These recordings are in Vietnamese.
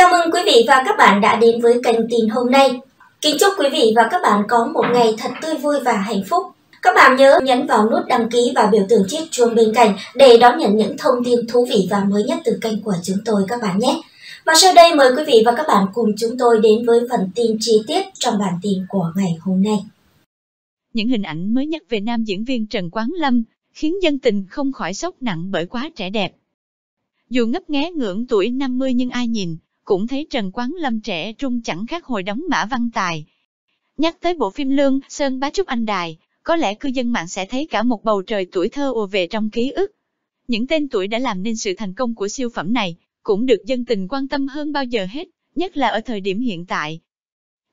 Chào mừng quý vị và các bạn đã đến với kênh tin hôm nay. Kính chúc quý vị và các bạn có một ngày thật tươi vui và hạnh phúc. Các bạn nhớ nhấn vào nút đăng ký và biểu tượng chiếc chuông bên cạnh để đón nhận những thông tin thú vị và mới nhất từ kênh của chúng tôi các bạn nhé. Và sau đây mời quý vị và các bạn cùng chúng tôi đến với phần tin chi tiết trong bản tin của ngày hôm nay. Những hình ảnh mới nhất về nam diễn viên Trần Quán Lâm khiến dân tình không khỏi sốc nặng bởi quá trẻ đẹp. Dù ngấp nghé ngưỡng tuổi 50 nhưng ai nhìn cũng thấy Trần Quán Lâm trẻ trung chẳng khác hồi đóng mã văn tài. Nhắc tới bộ phim Lương, Sơn Bá Trúc Anh Đài, có lẽ cư dân mạng sẽ thấy cả một bầu trời tuổi thơ ùa về trong ký ức. Những tên tuổi đã làm nên sự thành công của siêu phẩm này, cũng được dân tình quan tâm hơn bao giờ hết, nhất là ở thời điểm hiện tại.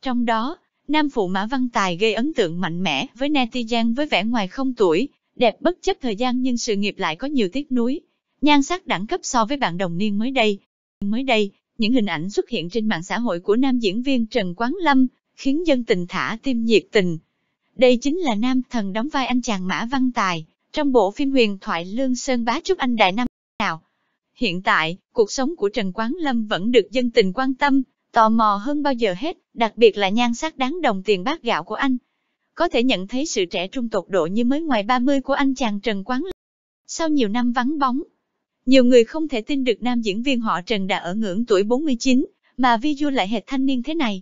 Trong đó, nam phụ Mã Văn Tài gây ấn tượng mạnh mẽ với netizen với vẻ ngoài không tuổi, đẹp bất chấp thời gian nhưng sự nghiệp lại có nhiều tiếc nuối, nhan sắc đẳng cấp so với bạn đồng niên mới đây. Mới đây, những hình ảnh xuất hiện trên mạng xã hội của nam diễn viên Trần Quán Lâm khiến dân tình thả tim nhiệt tình. Đây chính là nam thần đóng vai anh chàng Mã Văn Tài trong bộ phim huyền thoại Lương Sơn Bá Trúc Anh Đại Nam nào. Hiện tại, cuộc sống của Trần Quán Lâm vẫn được dân tình quan tâm, tò mò hơn bao giờ hết, đặc biệt là nhan sắc đáng đồng tiền bát gạo của anh. Có thể nhận thấy sự trẻ trung tột độ như mới ngoài 30 của anh chàng Trần Quán Lâm. Sau nhiều năm vắng bóng, nhiều người không thể tin được nam diễn viên họ Trần đã ở ngưỡng tuổi 49, mà video lại hệt thanh niên thế này.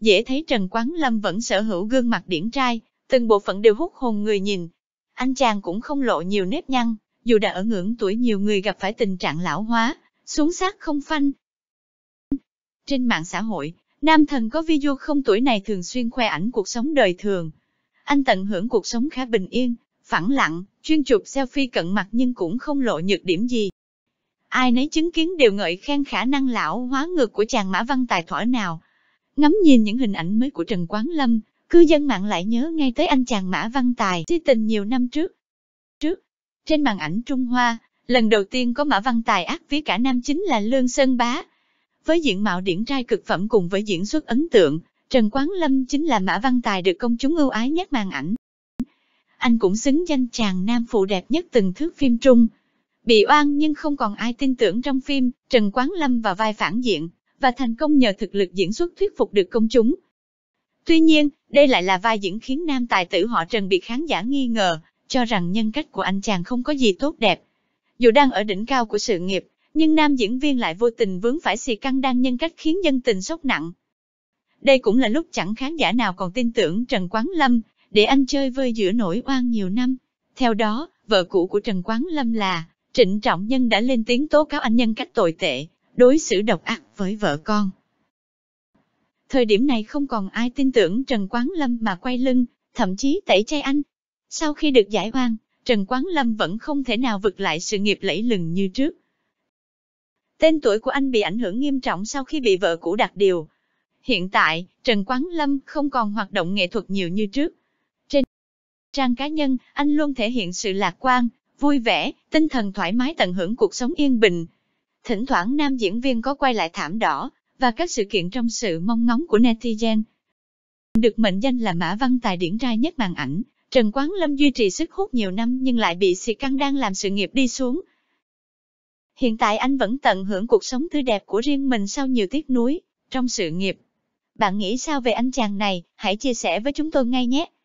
Dễ thấy Trần Quán Lâm vẫn sở hữu gương mặt điển trai, từng bộ phận đều hút hồn người nhìn. Anh chàng cũng không lộ nhiều nếp nhăn, dù đã ở ngưỡng tuổi nhiều người gặp phải tình trạng lão hóa, xuống xác không phanh. Trên mạng xã hội, nam thần có video không tuổi này thường xuyên khoe ảnh cuộc sống đời thường. Anh tận hưởng cuộc sống khá bình yên, phẳng lặng, chuyên chụp selfie cận mặt nhưng cũng không lộ nhược điểm gì ai nấy chứng kiến đều ngợi khen khả năng lão hóa ngược của chàng Mã Văn Tài thỏa nào. Ngắm nhìn những hình ảnh mới của Trần Quán Lâm, cư dân mạng lại nhớ ngay tới anh chàng Mã Văn Tài si tình nhiều năm trước. Trước, trên màn ảnh Trung Hoa, lần đầu tiên có Mã Văn Tài ác vía cả nam chính là Lương Sơn Bá. Với diện mạo điển trai cực phẩm cùng với diễn xuất ấn tượng, Trần Quán Lâm chính là Mã Văn Tài được công chúng ưu ái nhất màn ảnh. Anh cũng xứng danh chàng nam phụ đẹp nhất từng thước phim Trung. Bị oan nhưng không còn ai tin tưởng trong phim, Trần Quán Lâm vào vai phản diện, và thành công nhờ thực lực diễn xuất thuyết phục được công chúng. Tuy nhiên, đây lại là vai diễn khiến nam tài tử họ Trần bị khán giả nghi ngờ, cho rằng nhân cách của anh chàng không có gì tốt đẹp. Dù đang ở đỉnh cao của sự nghiệp, nhưng nam diễn viên lại vô tình vướng phải xì căng đan nhân cách khiến dân tình sốc nặng. Đây cũng là lúc chẳng khán giả nào còn tin tưởng Trần Quán Lâm, để anh chơi vơi giữa nỗi oan nhiều năm. Theo đó, vợ cũ của Trần Quán Lâm là Trịnh Trọng Nhân đã lên tiếng tố cáo anh nhân cách tồi tệ, đối xử độc ác với vợ con. Thời điểm này không còn ai tin tưởng Trần Quán Lâm mà quay lưng, thậm chí tẩy chay anh. Sau khi được giải oan, Trần Quán Lâm vẫn không thể nào vực lại sự nghiệp lẫy lừng như trước. Tên tuổi của anh bị ảnh hưởng nghiêm trọng sau khi bị vợ cũ đặt điều. Hiện tại, Trần Quán Lâm không còn hoạt động nghệ thuật nhiều như trước. Trên trang cá nhân, anh luôn thể hiện sự lạc quan, vui vẻ, tinh thần thoải mái tận hưởng cuộc sống yên bình. Thỉnh thoảng nam diễn viên có quay lại thảm đỏ, và các sự kiện trong sự mong ngóng của netizen. Được mệnh danh là Mã Văn Tài điển trai nhất màn ảnh, Trần Quán Lâm duy trì sức hút nhiều năm nhưng lại bị xì căng đang làm sự nghiệp đi xuống. Hiện tại anh vẫn tận hưởng cuộc sống tươi đẹp của riêng mình sau nhiều tiếc nuối, trong sự nghiệp. Bạn nghĩ sao về anh chàng này? Hãy chia sẻ với chúng tôi ngay nhé!